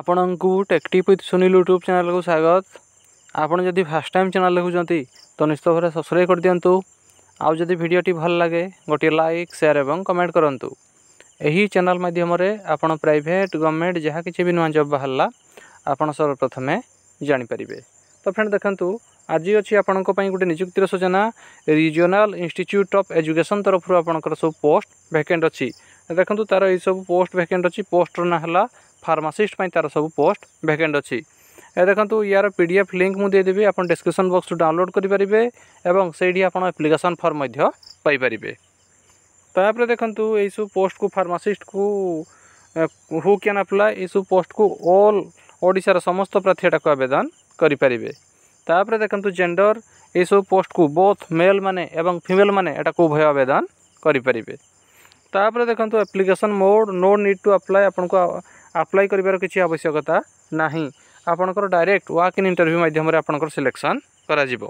ଆପଣଙ୍କୁ ଟେକ୍ଟିପ୍ with Sunil YouTube ଚ୍ୟାନେଲ୍କୁ ସ୍ୱାଗତ ଆପଣ ଯଦି ଫାର୍ଷ୍ଟ ଟାଇମ୍ ଚ୍ୟାନେଲ୍ ଦେଖୁଛନ୍ତି ତ ନିଶ୍ଚିତ ଭାବରେ ସବସ୍କ୍ରାଇବ୍ କରିଦିଅନ୍ତୁ ଆଉ ଯଦି ଭିଡ଼ିଓଟି ଭଲ ଲାଗେ ଗୋଟିଏ ଲାଇକ୍ ସେୟାର ଏବଂ କମେଣ୍ଟ କରନ୍ତୁ ଏହି ଚ୍ୟାନେଲ୍ ମାଧ୍ୟମରେ ଆପଣ ପ୍ରାଇଭେଟ୍ ଗଭର୍ଣ୍ଣମେଣ୍ଟ ଯାହା କିଛି ବି ନୂଆ ଜବ୍ ବାହାରିଲା ଆପଣ ସର୍ବପ୍ରଥମେ ଜାଣିପାରିବେ ତ ଫ୍ରେଣ୍ଡ୍ ଦେଖନ୍ତୁ ଆଜି ଅଛି ଆପଣଙ୍କ ପାଇଁ ଗୋଟେ ନିଯୁକ୍ତିର ସୂଚନା ରିଜିଓନାଲ୍ ଇନଷ୍ଟିଚ୍ୟୁଟ୍ ଅଫ୍ ଏଜୁକେସନ୍ ତରଫରୁ ଆପଣଙ୍କର ସବୁ ପୋଷ୍ଟ ଭ୍ୟାକେଣ୍ଟ ଅଛି ଦେଖନ୍ତୁ ତା'ର ଏଇସବୁ ପୋଷ୍ଟ ଭ୍ୟାକେଣ୍ଟ ଅଛି ପୋଷ୍ଟର ନାଁ ହେଲା ଫାର୍ମାସିଷ୍ଟ ପାଇଁ ତା'ର ସବୁ ପୋଷ୍ଟ ଭ୍ୟାକେଣ୍ଟ ଅଛି ଏ ଦେଖନ୍ତୁ ୟାର ପି ଡି ଏଫ୍ ଲିଙ୍କ୍ ମୁଁ ଦେଇଦେବି ଆପଣ ଡିସ୍କ୍ରିପସନ୍ ବକ୍ସରୁ ଡାଉନଲୋଡ଼୍ କରିପାରିବେ ଏବଂ ସେଇଠି ଆପଣ ଆପ୍ଲିକେସନ୍ ଫର୍ମ ମଧ୍ୟ ପାଇପାରିବେ ତାପରେ ଦେଖନ୍ତୁ ଏହିସବୁ ପୋଷ୍ଟକୁ ଫାର୍ମାସିଷ୍ଟକୁ ହୁ କ୍ୟାନ୍ ଆପ୍ଲାଏ ଏଇସବୁ ପୋଷ୍ଟକୁ ଅଲ୍ ଓଡ଼ିଶାର ସମସ୍ତ ପ୍ରାର୍ଥୀ ଏଟାକୁ ଆବେଦନ କରିପାରିବେ ତାପରେ ଦେଖନ୍ତୁ ଜେଣ୍ଡର ଏହିସବୁ ପୋଷ୍ଟକୁ ବୋଥ୍ ମେଲ୍ ମାନେ ଏବଂ ଫିମେଲ୍ ମାନେ ଏଟାକୁ ଉଭୟ ଆବେଦନ କରିପାରିବେ ତାପରେ ଦେଖନ୍ତୁ application mode no need to apply ଆପଣଙ୍କୁ ଆପ୍ଲାଏ କରିବାର କିଛି ଆବଶ୍ୟକତା ନାହିଁ ଆପଣଙ୍କର ଡାଇରେକ୍ଟ ୱାକ୍ ଇନ୍ ଇଣ୍ଟରଭ୍ୟୁ ମାଧ୍ୟମରେ ଆପଣଙ୍କର ସିଲେକ୍ସନ୍ କରାଯିବ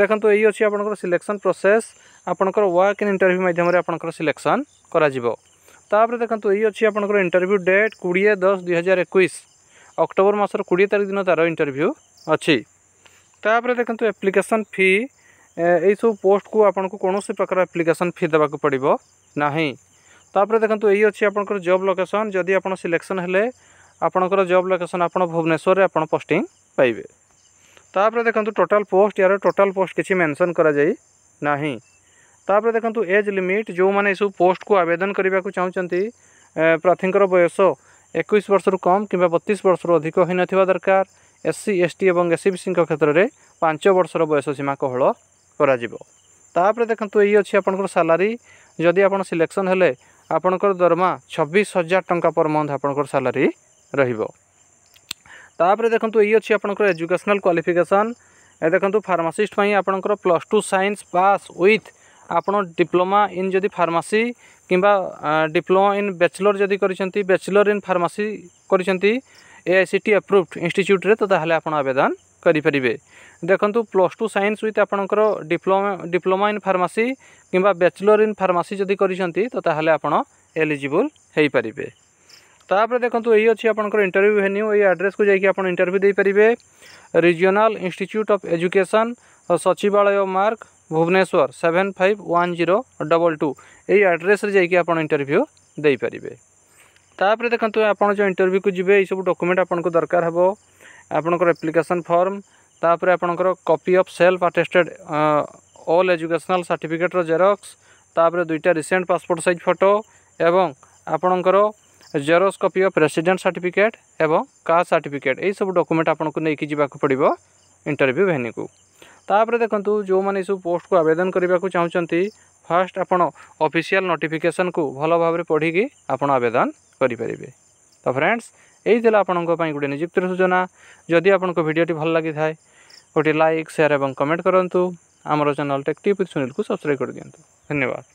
ଦେଖନ୍ତୁ ଏଇ ଅଛି ଆପଣଙ୍କର ସିଲେକ୍ସନ୍ ପ୍ରୋସେସ୍ ଆପଣଙ୍କର ୱାକ୍ ଇନ୍ ଇଣ୍ଟରଭ୍ୟୁ ମାଧ୍ୟମରେ ଆପଣଙ୍କର ସିଲେକ୍ସନ୍ କରାଯିବ ତାପରେ ଦେଖନ୍ତୁ ଏଇ ଅଛି ଆପଣଙ୍କର ଇଣ୍ଟରଭ୍ୟୁ ଡେଟ୍ କୋଡ଼ିଏ ଦଶ ଦୁଇହଜାର ଏକୋଇଶ ଅକ୍ଟୋବର ମାସର କୋଡ଼ିଏ ତାରିଖ ଦିନ ତା'ର ଇଣ୍ଟରଭ୍ୟୁ ଅଛି ତାପରେ ଦେଖନ୍ତୁ ଆପ୍ଲିକେସନ୍ ଫି ଏଇସବୁ ପୋଷ୍ଟକୁ ଆପଣଙ୍କୁ କୌଣସି ପ୍ରକାର ଆପ୍ଲିକେସନ୍ ଫି ଦେବାକୁ ପଡ଼ିବ ନାହିଁ তাপরে দেখুন এই অনেক আপনার জব লোকেসন যদি আপনার সিলেকশন হলে আপনার জব লোকেসন আপনার ভুবনেশ্বরের আপনার পোস্টিং পাইবে তাপরে দেখুন total post year total post কিছু মেনশন করা যাই না তাপরে দেখুন এজ লিমিট যে এসব পোস্টক আবেদন করা চাহিদ প্রার্থীঙ্কর বয়স একুশ বর্ষর কম কিংবা বতিশ বর্ষর অধিক হয়ে নথিবা দরকার এসসি এসটি এবং এসিবিসি ক্ষেত্রে পাঁচ বর্ষর বয়স সীমা কোহল করা তাপরে দেখুন এই অনেক আপনার স্যালারি যদি আপনার সিলেকশন হলে ଆପଣଙ୍କର ଦରମା ଛବିଶ ହଜାର ଟଙ୍କା ପର୍ ମନ୍ଥ ଆପଣଙ୍କର ସାଲାରୀ ରହିବ ତାପରେ ଦେଖନ୍ତୁ ଏଇ ଅଛି ଆପଣଙ୍କର ଏଜୁକେସନାଲ୍ କ୍ୱାଲିଫିକେସନ୍ ଦେଖନ୍ତୁ ଫାର୍ମାସିଷ୍ଟ ପାଇଁ ଆପଣଙ୍କର plus two science pass with ଆପଣ ଡିପ୍ଲୋମା ଇନ୍ ଯଦି ଫାର୍ମାସି କିମ୍ବା ଡିପ୍ଲୋମା ଇନ୍ ବ୍ୟାଚଲର୍ ଯଦି କରିଛନ୍ତି ବ୍ୟାଚଲର୍ ଇନ୍ ଫାର୍ମାସି କରିଛନ୍ତି A I C T approved ଇନଷ୍ଟିଚ୍ୟୁଟ୍ରେ ତ ତାହେଲେ ଆପଣ ଆବେଦନ କରିପାରିବେ ଦେଖନ୍ତୁ ପ୍ଲସ୍ ଟୁ ସାଇନ୍ସ ୱିଥ୍ ଆପଣଙ୍କର ଡିପ୍ଲୋମା ଡିପ୍ଲୋମା ଇନ୍ ଫାର୍ମାସି କିମ୍ବା ବ୍ୟାଚଲର୍ ଇନ୍ ଫାର୍ମାସି ଯଦି କରିଛନ୍ତି ତ ତାହେଲେ ଆପଣ ଏଲିଜିବୁଲ୍ ହୋଇପାରିବେ ତାପରେ ଦେଖନ୍ତୁ ଏଇ ଅଛି ଆପଣଙ୍କର ଇଣ୍ଟରଭ୍ୟୁ ଭେନ୍ୟୁ ଏଇ ଆଡ୍ରେସ୍କୁ ଯାଇକି ଆପଣ ଇଣ୍ଟରଭ୍ୟୁ ଦେଇପାରିବେ ରିଜିଓନାଲ୍ ଇନଷ୍ଟିଚ୍ୟୁଟ୍ ଅଫ୍ ଏଜୁକେସନ୍ ସଚିବାଳୟ ମାର୍ଗ Bhubaneswar seven five one zero double two ଏଇ ଆଡ୍ରେସ୍ରେ ଯାଇକି ଆପଣ ଇଣ୍ଟରଭ୍ୟୁ ଦେଇପାରିବେ ତାପରେ ଦେଖନ୍ତୁ ଆପଣ ଯେଉଁ ଇଣ୍ଟରଭ୍ୟୁକୁ ଯିବେ ଏଇସବୁ ଡକୁମେଣ୍ଟ ଆପଣଙ୍କୁ ଦରକାର ହେବ আপনকৰ এপ্লিকেচন ফৰ্ম তাৰ পাৰে আপনকৰ copy of self attested all educational সার্টিফিকেটৰ জৰক্স তাৰ পাৰে দুইটা ৰিসেন্ট পাসপোর্ট সাইজ ফটো এবং আপনকৰ জৰোস্কপি অফ പ്രസിഡেন্ট সার্টিফিকেট এবং কাস সার্টিফিকেট এই সকলো ডকুমেন্ট আপোনক লৈ কি যাবক পঢ়িব ইনটৰভিউ ভেনু কো তাৰ পাৰে দেখন্তু যো মানিছো পোষ্ট কো আবেদন কৰিবাকু চাওচন্তি ফৰ্স্ট আপনো অফিচিয়েল নোটিফিকেশন কো ভালভাৱৰে পঢ়িকি আপনো আবেদন কৰিব পাৰিবে তা ফ্ৰেণ্ডছ ଏହି ଥିଲା ଆପଣଙ୍କ ପାଇଁ ଗୋଟେ ନିଯୁକ୍ତିର ସୂଚନା ଯଦି ଆପଣଙ୍କ ଭିଡ଼ିଓଟି ଭଲ ଲାଗିଥାଏ ଗୋଟିଏ ଲାଇକ୍ ସେୟାର ଏବଂ କମେଣ୍ଟ କରନ୍ତୁ ଆମର ଚ୍ୟାନେଲ୍ ଟେକ୍ ଟିପ୍ ସୁନିଲକୁ ସବସ୍କ୍ରାଇବ୍ କରିଦିଅନ୍ତୁ ଧନ୍ୟବାଦ